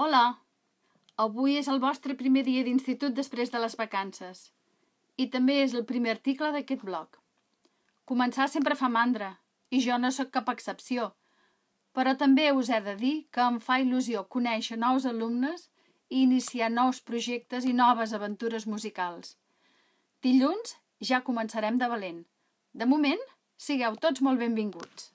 Hola! Avui és el vostre primer dia d'institut després de les vacances. I també és el primer article d'aquest blog. Començar sempre fa mandra, i jo no sóc cap excepció. Però també us he de dir que em fa il·lusió conèixer nous alumnes i iniciar nous projectes i noves aventures musicals. Dilluns ja començarem de valent. De moment, sigueu tots molt benvinguts.